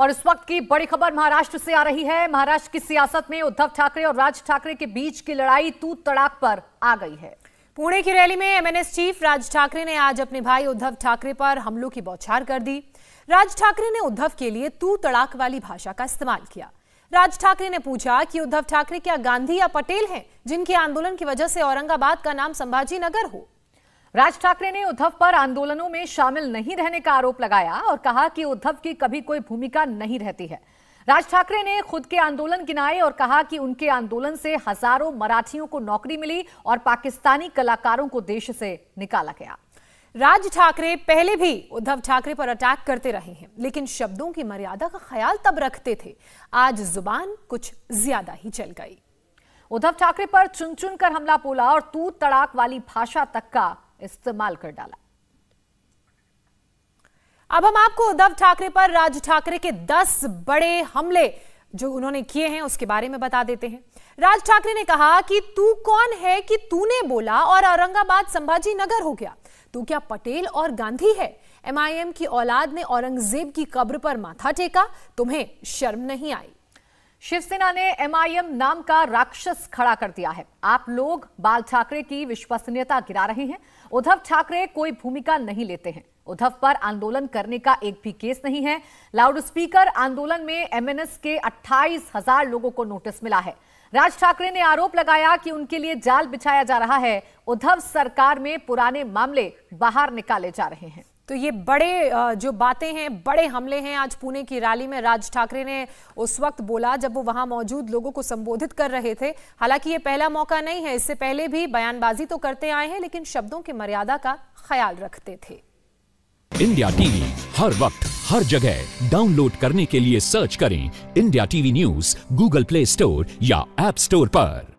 और इस वक्त की बड़ी खबर महाराष्ट्र से आ रही है महाराष्ट्र की सियासत में उद्धव ठाकरे और राज ठाकरे के बीच की लड़ाई तू तड़ाक पर आ गई है पुणे की रैली में एमएनएस चीफ राज ठाकरे ने आज अपने भाई उद्धव ठाकरे पर हमलों की बौछार कर दी राज ठाकरे ने उद्धव के लिए तू तड़ाक वाली भाषा का इस्तेमाल किया राज ठाकरे ने पूछा कि उद्धव ठाकरे क्या गांधी या पटेल हैं जिनके आंदोलन की वजह से औरंगाबाद का नाम संभाजी नगर हो राज ठाकरे ने उद्धव पर आंदोलनों में शामिल नहीं रहने का आरोप लगाया और कहा कि उद्धव की कभी कोई भूमिका नहीं रहती है राज ठाकरे ने खुद के आंदोलन गिनाए और कहा कि उनके आंदोलन से हजारों मराठियों को नौकरी मिली और पाकिस्तानी कलाकारों को देश से निकाला गया राज ठाकरे पहले भी उद्धव ठाकरे पर अटैक करते रहे हैं लेकिन शब्दों की मर्यादा का ख्याल तब रखते थे आज जुबान कुछ ज्यादा ही चल गई उद्धव ठाकरे पर चुन चुन कर हमला बोला और तू तड़ाक वाली भाषा तक का इस्तेमाल कर डाला अब हम आपको उद्धव ठाकरे पर राज ठाकरे के 10 बड़े हमले जो उन्होंने किए हैं उसके बारे में बता देते हैं राज ठाकरे ने कहा कि तू कौन है कि तूने बोला और औरंगाबाद संभाजी नगर हो गया तू क्या पटेल और गांधी है एमआईएम की औलाद ने औरंगजेब की कब्र पर माथा टेका तुम्हें शर्म नहीं आई शिवसेना ने एमआईएम नाम का राक्षस खड़ा कर दिया है आप लोग बाल ठाकरे की विश्वसनीयता गिरा रहे हैं उद्धव ठाकरे कोई भूमिका नहीं लेते हैं उद्धव पर आंदोलन करने का एक भी केस नहीं है लाउड स्पीकर आंदोलन में एमएनएस के अट्ठाईस हजार लोगों को नोटिस मिला है राज ठाकरे ने आरोप लगाया कि उनके लिए जाल बिछाया जा रहा है उद्धव सरकार में पुराने मामले बाहर निकाले जा रहे हैं तो ये बड़े जो बातें हैं बड़े हमले हैं आज पुणे की रैली में राज ठाकरे ने उस वक्त बोला जब वो वहां मौजूद लोगों को संबोधित कर रहे थे हालांकि ये पहला मौका नहीं है इससे पहले भी बयानबाजी तो करते आए हैं लेकिन शब्दों की मर्यादा का ख्याल रखते थे इंडिया टीवी हर वक्त हर जगह डाउनलोड करने के लिए सर्च करें India TV news Google Play Store या एप स्टोर पर